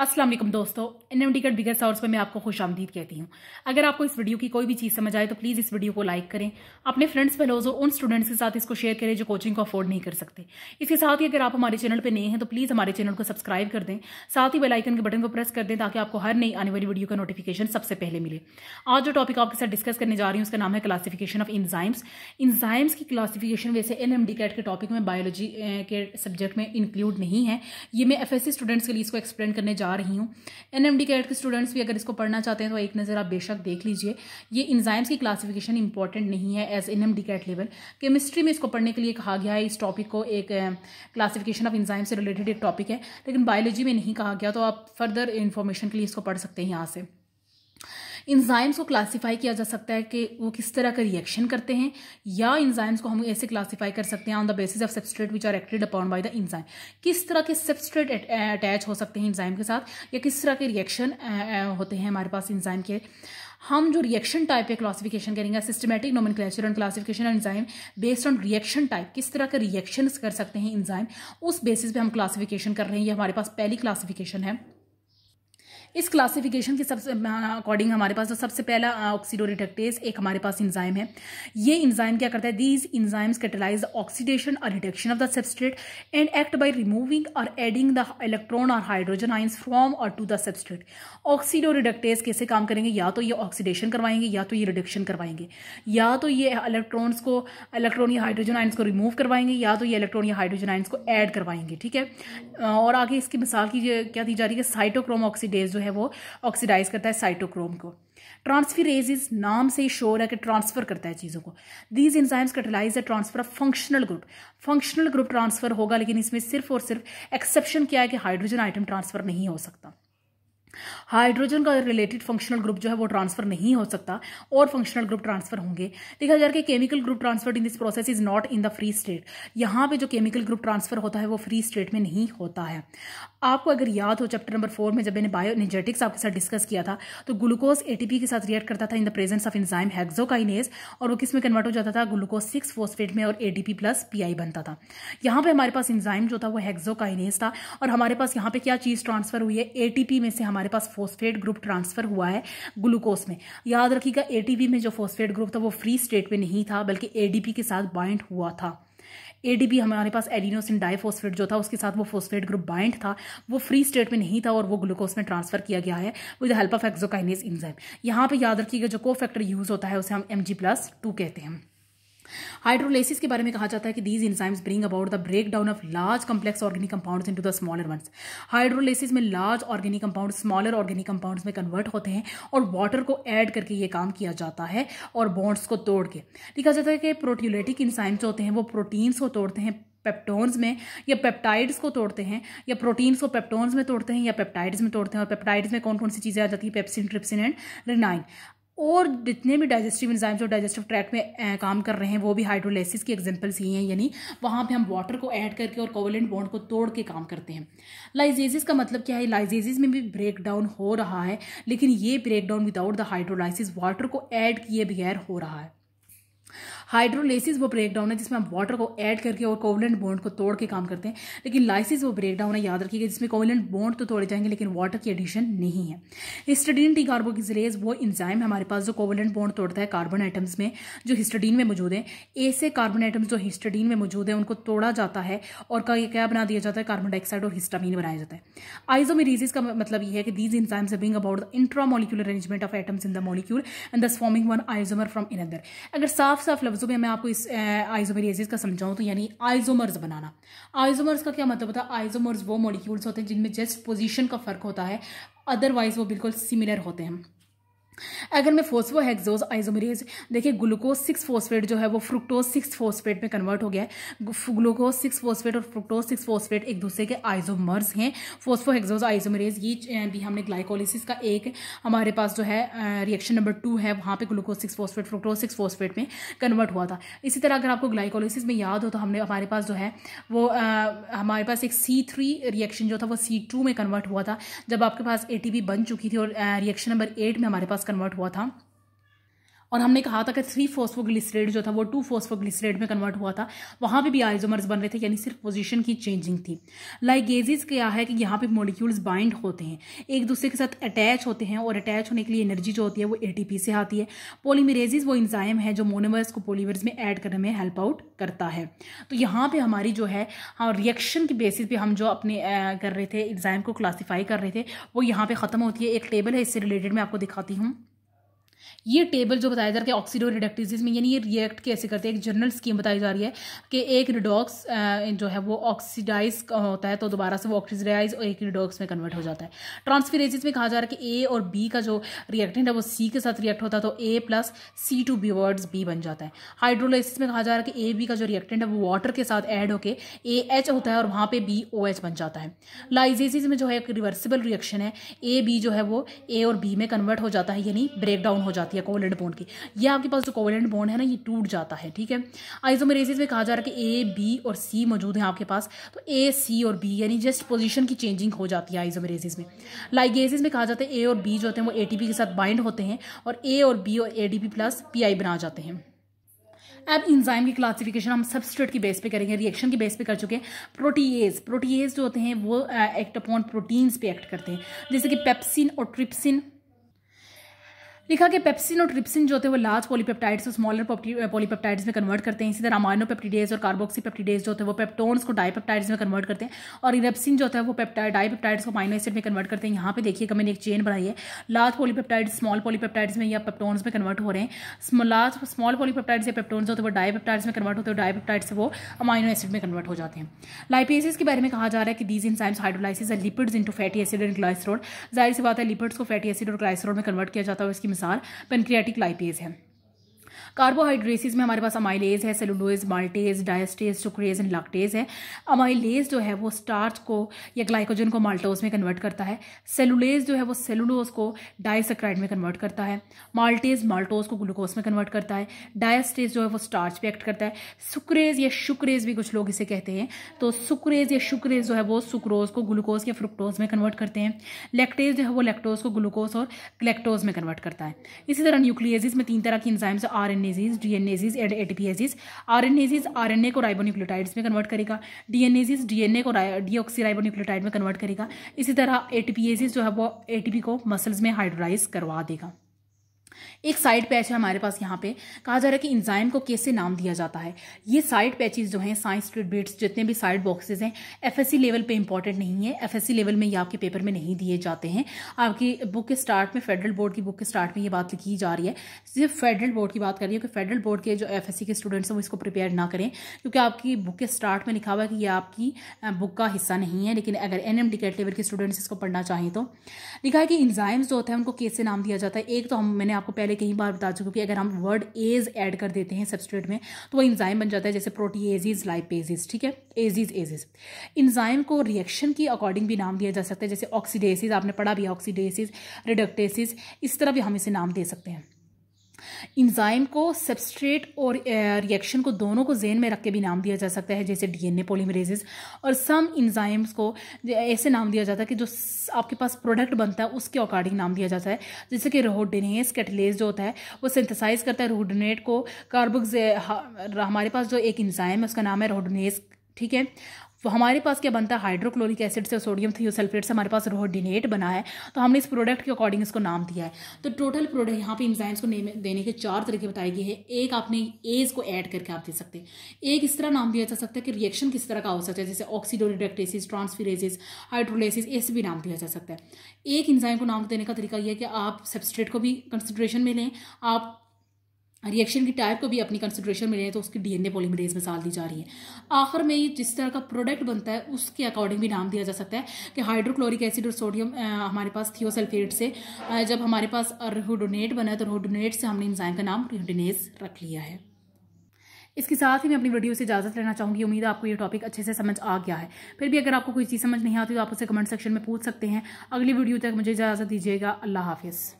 असलम दोस्तों N M बिगर swords पर मैं आपको खुश आमदीद कहती हूँ अगर आपको इस वीडियो की कोई भी चीज़ समझ आए तो प्लीज़ इस वीडियो को लाइक करें अपने फ्रेंड्स फेलोज और उन स्टूडेंट्स के साथ इसको शेयर करें जो कोचिंग को अफोर्ड नहीं कर सकते इसके साथ ही अगर आप हमारे चैनल पर नए हैं तो प्लीज़ हमारे चैनल को सब्सक्राइब कर दें साथ ही बेलाइकन के बटन को प्रेस कर दें ताकि आपको हर नई आने वाली वीडियो का नोटिफिकेशन सबसे पहले मिले आज जो टॉपिक आपके साथ डिस्कस करने जा रही हूँ उसका नाम है क्लासिफिकेशन ऑफ इन्जाइम्स इन्जाइम्स की क्लासिफिकेशन वैसे एन एम कैट के टॉपिक में बायोलॉजी के सब्जेक्ट में इंक्लूड नहीं है ये मैं एफ स्टूडेंट्स के लिए इसको एक्सप्लेन करने जा बता रही हूँ एन एम के स्टूडेंट्स e भी अगर इसको पढ़ना चाहते हैं तो एक नज़र आप बेशक देख लीजिए ये इंजाइम्स की क्लासिफिकेशन इंपॉर्टेंट नहीं है as N M CAT level chemistry में इसको पढ़ने के लिए कहा गया है इस टॉपिक को एक क्लासिफिकेशन ऑफ इन्जाइम से रिलेटेड एक टॉपिक है लेकिन बायोलॉजी में नहीं कहा गया तो आप फर्दर इन्फॉर्मेशन के लिए इसको पढ़ सकते हैं यहाँ से इंजाइम्स को क्लासीफाई किया जा सकता है कि वो किस तरह का रिएक्शन करते हैं या इंजाइम्स को हम ऐसे क्लासीफाई कर सकते हैं on the basis of substrate which are acted upon by the enzyme किस तरह के सब्सट्रेट अटैच uh, हो सकते हैं इंजाइम के साथ या किस तरह के रिएक्शन uh, uh, होते हैं हमारे पास इंजाइम के हम जो रिएक्शन टाइप के क्लासिफिकेशन करेंगे systematic nomenclature and classification enzyme based on reaction type किस तरह के रिएक्शन कर सकते हैं इंजाइम उस बेसिस पे हम क्लासिफिकेशन कर रहे हैं ये हमारे पास पहली क्लासिफिकेशन है इस क्लासिफिकेशन के सबसे अकॉर्डिंग हाँ, हमारे पास जो तो सबसे पहला ऑक्सीडो रिडक्टेज एक हमारे पास इंजाइम है ये इंजाइम क्या करता है दीज इंजाइम्स कैटलाइज ऑक्सीडेशन और reduction of the substrate and act by removing और एडिंग द इलेक्ट्रॉन और हाइड्रोजन आइंस फ्रॉम और to the substrate oxidoreductase कैसे काम करेंगे या तो ये ऑक्सीडेशन करवाएंगे या तो ये रिडक्शन करवाएंगे या तो ये इलेक्ट्रॉन्स को इलेक्ट्रॉन या हाइड्रोजन आइंस को रिमूव करवाएंगे या तो ये इलेक्ट्रॉन या हाइड्रोजन आइंस को ऐड करवाएंगे ठीक है और आगे इसकी मिसाल की क्या दी जा रही है साइटोक्रोम ऑक्सीडेज जो है वो ऑक्सीडाइज करता है साइटोक्रोम को ट्रांसफिरेजिस नाम से ही शोर है कि ट्रांसफर करता है चीज़ों को these enzymes catalyse the transfer of functional group functional group transfer होगा लेकिन इसमें सिर्फ और सिर्फ एक्सेप्शन क्या है कि हाइड्रोजन आइटम ट्रांसफर नहीं हो सकता हाइड्रोजन का रिलेटेड फंक्शनल ग्रुप जो है वो ट्रांसफर नहीं हो सकता और फंक्शनल ग्रुप ट्रांसफर होंगे देखा जा रहा कि chemical group transfer in this process is not in the free state यहाँ पे जो केमिकल ग्रुप ट्रांसफर होता है वो फ्री स्टेट में नहीं होता है आपको अगर याद हो चैप्टर नंबर फोर में जब मैंने बायो एनर्जेटिक्स आपके साथ डिस्कस किया था तो ग्लूकोज एटीपी के साथ रिएक्ट करता था in the presence of enzyme hexokinase और वो किस में कन्वर्ट हो जाता था ग्लूकोज सिक्स फोस्फेट में और ए प्लस पी बनता था यहाँ पर हमारे पास इंजाइम जो था वो हैग्जोकाइनेस था और हमारे पास यहाँ पर क्या चीज़ ट्रांसफर हुई है एटीपी में से हमारे हमारे पास फोस्फेट ग्रुप ट्रांसफर हुआ है ग्लूकोज में याद रखिएगा ए में जो फोस्फेट ग्रुप था वो फ्री स्टेट में नहीं था बल्कि एडीपी के साथ बाइंड हुआ था एडीबी हमारे पास एडिनोसिन डाइफोस्फेट जो था उसके साथ वो फोस्फेट ग्रुप बाइंड था वो फ्री स्टेट में नहीं था और वो ग्लूकोज में ट्रांसफर किया गया है with help of hexokinase enzyme यहाँ पे याद रखिएगा जो कोफैक्टर यूज होता है उसे हम एम जी प्लस टू कहते हैं हाइड्रोलेसिस के बारे में कहा जाता है कि these enzymes bring about the break down of large complex organic compounds into the smaller ones hydrolysis में large organic compound smaller organic compounds में कन्वर्ट होते हैं और वाटर को ऐड करके ये काम किया जाता है और बॉन्ड्स को तोड़ के लिखा जाता है कि प्रोटीलेटिक इंजाइम्स होते हैं वो प्रोटीन्स को तोड़ते हैं पेप्टोन्स में या पेप्टाइड्स को तोड़ते हैं या प्रोटीन्स को पेप्टोन्स में तोड़ते हैं या पेप्टाइड्स में तोड़ते हैं और पेप्टाइड्स में कौन कौन सी चीज़ें आ जाती है पेप्सिन ट्रिप्सिन एंड रिनाइन और जितने भी डाइजेस्टिव इंजाइम और डाइजेस्टिव ट्रैक में काम कर रहे हैं वो भी हाइड्रोलाइसिस की एग्जाम्पल्स ही हैं यानी वहाँ पे हम वाटर को ऐड करके और कोवलेंट बॉन्ड को तोड़ के काम करते हैं लाइजेजिस का मतलब क्या है लाइजेजिस में भी ब्रेक डाउन हो रहा है लेकिन ये break down without the hydrolysis water को ऐड किए बगैर हो रहा है हाइड्रोलेसिस वो ब्रेक डाउन है जिसमें हम वाटर को ऐड करके और कोवलेंट बॉन्ड को तोड़ के काम करते हैं लेकिन लाइसिस वो ब्रेक डाउन है याद रखिएगा जिसमें कोवलेंट बॉन्ड तो तोड़े जाएंगे लेकिन वाटर की एडिशन नहीं है हिस्टडीन टी कार्बोक्सिलेज वो इंजाइम हमारे पास जो कोवलेंट बॉन्ड तोड़ता है कार्बन आइटम्स में जो हिस्टडीन में मौजूद है ऐसे कार्बन आइटम्स जो हिस्टडीन में मौजूद है उनको तोड़ा जाता है और क्या बना दिया जाता है कार्बन डाइऑक्साइड और हिस्टामिन बनाया जाता है आइजोमेरीजिस का मतलब यह है कि these enzymes bring about the intramolecular arrangement of atoms in the molecule and thus forming one isomer from in अगर साफ साफ लफ्ज लफ्ज़ों में मैं आपको इस आइजोमेरेजेस का समझाऊँ तो यानी आइजोमर्स बनाना आइजोमर्स का क्या मतलब होता है आइजोमर्स वो मॉलिक्यूल्स होते हैं जिनमें जस्ट पोजीशन का फ़र्क होता है अदरवाइज़ वो बिल्कुल सिमिलर होते हैं अगर मैं फोस्फो हेक्सोज आइसोमरेज देखिए ग्लूकोज सिक्स फोस्फेट जो है वो फ्रुक्टोज सिक्स फोस्फेट में कन्वर्ट हो गया है ग्लूकोज सिक्स फोस्फेट और फ्रुक्टोज सिक्स फोस्फेट एक दूसरे के आइसोमर्स हैं फोस्फो हेक्सोज आइसोमरेज ये भी हमने ग्लाइकोलिसिस का एक हमारे पास जो है रिएक्शन नंबर टू है वहाँ पर glucose six phosphate fructose six phosphate में कन्वर्ट हुआ था इसी तरह अगर आपको ग्लाइकोलिसिस में याद हो तो हमने हमारे पास जो है वो हमारे पास एक सी थ्री रिएक्शन जो था वो सी टू में कन्वर्ट हुआ था जब आपके पास ए बन चुकी थी और रिएक्शन नंबर एट में हमारे पास कन्वर्ट हुआ था और हमने कहा था कि थ्री फोस्फोग्लिसरेट जो था वो टू फोस्फोग्लिसरेट में कन्वर्ट हुआ था वहाँ पे भी आइजोमर्स बन रहे थे यानी सिर्फ पोजीशन की चेंजिंग थी लाइगेजिस क्या है कि यहाँ पे मोलिक्यूल्स बाइंड होते हैं एक दूसरे के साथ अटैच होते हैं और अटैच होने के लिए एनर्जी जो होती है वो ए से आती है पोलीमरेजिस वो इंजाइम है जो मोनोमर्स को पोलीवर्स में ऐड करने में हेल्प आउट करता है तो यहाँ पर हमारी जो है हाँ रिएक्शन के बेसिस पे हम जो अपने कर रहे थे एग्जाम को क्लासीफाई कर रहे थे वो यहाँ पर ख़त्म होती है एक टेबल है इससे रिलेटेड मैं आपको दिखाती हूँ ये टेबल जो बताया जा रहा है कि ऑक्सीडो रिडक्टिजिस में यानी ये रिएक्ट कैसे करते हैं एक जनरल स्कीम बताई जा रही है कि एक रिडॉक्स जो है वो ऑक्सीडाइज होता है तो दोबारा से वो ऑक्सीडाइज और एक रिडॉक्स में कन्वर्ट हो जाता है ट्रांसफिरेजिस में कहा जा रहा है कि ए और बी का जो रिएक्टेंट है वो सी के साथ रिएक्ट होता है तो A plus C to B words B बन जाता है हाइड्रोलाइसिस में कहा जा रहा है कि ए बी का जो रिएक्टेंट है वो वाटर के साथ एड होकर ए एच होता है और वहाँ पर बी ओ एच बन जाता है लाइजेसिस में जो है एक रिवर्सिबल रिएक्शन है ए बी जो है वो ए और बी में कन्वर्ट हो जाता है यानी ब्रेक डाउन हो जाता है जाती है कोवलेंट बोन की ये आपके पास जो कोवलेंट बोन है ना ये टूट जाता है ठीक है आइसोमेरेसिस में कहा जा रहा है कि ए बी और सी मौजूद है आपके पास तो ए सी और बी यानी जस्ट पोजिशन की चेंजिंग हो जाती है आइसोमेरेसिस में लाइगेसिस में कहा जाता है ए और बी जो होते हैं वो ए के साथ बाइंड होते हैं और ए और बी और ए डी प्लस पी बना जाते हैं अब इंजाइम की क्लासिफिकेशन हम सबस्ट्रेट की बेस पे करेंगे रिएक्शन की बेस पे कर चुके हैं प्रोटीएज प्रोटीएज जो होते हैं वो एक्ट अपॉन प्रोटीन्स पे एक्ट करते हैं जैसे कि पेप्सिन और ट्रिप्सिन लिखा कि पेप्सिन और ट्रिप्सिन जो होते हैं वो लार्ज पॉलीपेप्टाइड्स और स्मॉलर पॉलीपेप्टाइड्स में कन्वर्ट करते हैं इसी तरह अमाइनो पेप्टिडेज और कार्बोक्सी पेप्टिडेज जो होते हैं वो पेप्टोन्स को डाईपेप्टाइड्स में कन्वर्ट करते हैं और इरेप्सिन जो है वो पेप्टाइड को माइनो एसिड में कन्वर्ट करते हैं यहाँ पे देखिएगा मैंने एक चेन बनाई है लार्ज पॉलीपेप्टाइड्स स्मॉल पॉलीपेप्टाइड्स में या पेप्टोन्स में कन्वर्ट हो रहे हैं लार्ज स्मॉल पॉलीपेप्टाइड्स या पेप्टोन्स होते हैं वो डायपेप्टाइड्स में कन्वर्ट होते हैं डाईपेप्टाइड से वो अमाइनो एसिड में कन्वर्ट हो जाते हैं लाइपेसिस के बारे में कहा जा रहा है कि these enzymes hydrolysis lipids into fatty acid and glycerol जाहिर सी बात है लिपिड्स को फैटी एसिड और ग्लाइसरोड में कन्वर्ट किया जाता है इसकी इंसान पेनक्रियाटिक लाइपेज है कार्बोहाइड्रेसिस में हमारे पास अमाइलेज है cellulose maltase diastase sucrase and lactase है अमाइलेज जो है वो स्टार्च को या ग्लाइकोजन को माल्टोज में कन्वर्ट करता है सेलुलेज जो है वो सेलुलोज को डाइसक्राइड में कन्वर्ट करता है माल्टेज माल्टोज को ग्लूकोज में कन्वर्ट करता है डायस्टेज जो है वो स्टार्च पे एक्ट करता है सुक्रेज या शुक्रेज भी कुछ लोग इसे कहते हैं तो सुक्रेज या शुक्रेज जो है वो सुक्रोज को ग्लूकोज या फ्रुक्टोज में कन्वर्ट करते हैं लेक्टेज जो है वो लैक्टोज को ग्लूकोज और ग्लैक्टोज में कन्वर्ट करता है इसी तरह न्यूक्लियसिस में तीन तरह की enzymes RNases DNases and ATPases RNases RNA को राइबोन्यूक्लियोटाइड्स में कन्वर्ट करेगा डीएनएजीज डीएनए को डीऑक्सी राइबोन्यूक्लियोटाइड में कन्वर्ट करेगा इसी तरह एटीपीएजीज जो है वो एटीपी को मसल्स में हाइड्रोलाइज करवा देगा एक साइड पैच है हमारे पास यहाँ पे कहा जा रहा है कि इंजाइम को कैसे नाम दिया जाता है ये साइड पैचेस जो हैं साइंस स्ट्रीट जितने भी साइड बॉक्सेस हैं एफएससी लेवल पे इंपॉर्टेंट नहीं है एफएससी लेवल में ये आपके पेपर में नहीं दिए जाते हैं आपकी बुक के स्टार्ट में फेडरल बोर्ड की बुक के स्टार्ट में ये बात लिखी जा रही है सिर्फ फेडरल बोर्ड की बात कर रही है कि फेडरल बोर्ड के जो एफ के स्टूडेंट्स हैं वो इसको प्रिपेयर ना करें क्योंकि आपकी बुक के स्टार्ट में लिखा हुआ है कि ये आपकी बुक का हिस्सा नहीं है लेकिन अगर एन एम लेवल के स्टूडेंट्स इसको पढ़ना चाहें तो लिखा है कि इंजाइम्स जो होते हैं उनको कैसे नाम दिया जाता है एक तो हम मैंने आपको पहले कई बार बता चुकी हूँ कि अगर हम वर्ड एज ऐड कर देते हैं सब्सट्रेट में तो वो इंजाइम बन जाता है जैसे प्रोटीएजिज लाइपेजिज ठीक है एजिज एजिज इंजाइम को रिएक्शन की अकॉर्डिंग भी नाम दिया जा सकता है जैसे ऑक्सीडेसिस आपने पढ़ा भी ऑक्सीडेसिस रिडक्टेसिस इस तरह भी हम इसे नाम दे सकते हैं इंजाइम को सबस्ट्रेट और रिएक्शन को दोनों को जेन में रख के भी नाम दिया जा सकता है जैसे डीएनए पॉलीमरेजेस और सम इंजाइम्स को ऐसे नाम दिया जाता है कि जो आपके पास प्रोडक्ट बनता है उसके अकॉर्डिंग नाम दिया जाता है जैसे कि रोहोडिनेस कैटलेस जो होता है वो सिंथेसाइज करता है रोहोडोनेट को कार्बोक्स हमारे पास जो एक इंजाइम है उसका नाम है रोहोडोनेस ठीक है तो हमारे पास क्या बनता है हाइड्रोक्लोरिक एसिड से सोडियम थियोसल्फेट से हमारे पास रोहडिनेट बना है तो हमने इस प्रोडक्ट के अकॉर्डिंग इसको नाम दिया है तो टोटल प्रोडक्ट यहाँ पे इंजाइम्स को देने के चार तरीके बताए गए हैं एक आपने एज को ऐड करके आप दे सकते हैं एक इस तरह नाम दिया जा सकता है कि रिएक्शन किस तरह का हो सकता है जैसे ऑक्सीडोरिडक्टेसिस ट्रांसफिरेसिस हाइड्रोलेसिस ऐसे भी नाम दिया जा सकता है एक इंजाइम को नाम देने का तरीका यह है कि आप सब्सट्रेट को भी कंसिड्रेशन में लें आप रिएक्शन की टाइप को भी अपनी कंसिड्रेशन में लें तो उसकी डीएनए पॉलीमरेज में डाल दी जा रही है आखिर में ये जिस तरह का प्रोडक्ट बनता है उसके अकॉर्डिंग भी नाम दिया जा सकता है कि हाइड्रोक्लोरिक एसिड और सोडियम हमारे पास थियोसल्फेट से जब हमारे पास रोडोनेट बना है तो रोडोनेट से हमने इंजाइम का नाम रोडोनेज रख लिया है इसके साथ ही मैं अपनी वीडियो से इजाज़त लेना चाहूँगी उम्मीद आपको ये टॉपिक अच्छे से समझ आ गया है फिर भी अगर आपको कोई चीज़ समझ नहीं आती तो आप उसे कमेंट सेक्शन में पूछ सकते हैं अगली वीडियो तक मुझे इजाज़त दीजिएगा अल्लाह हाफिज़